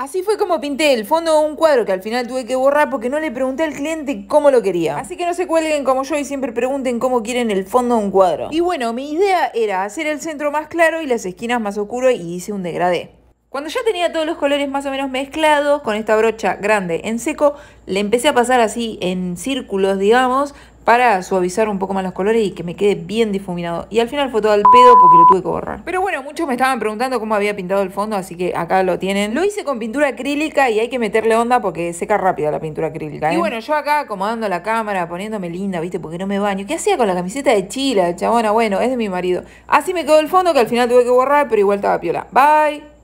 Así fue como pinté el fondo de un cuadro que al final tuve que borrar porque no le pregunté al cliente cómo lo quería. Así que no se cuelguen como yo y siempre pregunten cómo quieren el fondo de un cuadro. Y bueno, mi idea era hacer el centro más claro y las esquinas más oscuro y hice un degradé. Cuando ya tenía todos los colores más o menos mezclados, con esta brocha grande en seco, le empecé a pasar así en círculos, digamos, para suavizar un poco más los colores y que me quede bien difuminado. Y al final fue todo al pedo porque lo tuve que borrar. Pero bueno, muchos me estaban preguntando cómo había pintado el fondo, así que acá lo tienen. Lo hice con pintura acrílica y hay que meterle onda porque seca rápida la pintura acrílica. ¿eh? Y bueno, yo acá acomodando la cámara, poniéndome linda, ¿viste? Porque no me baño. ¿Qué hacía con la camiseta de chila, chabona? Bueno, es de mi marido. Así me quedó el fondo que al final tuve que borrar, pero igual estaba piola. Bye.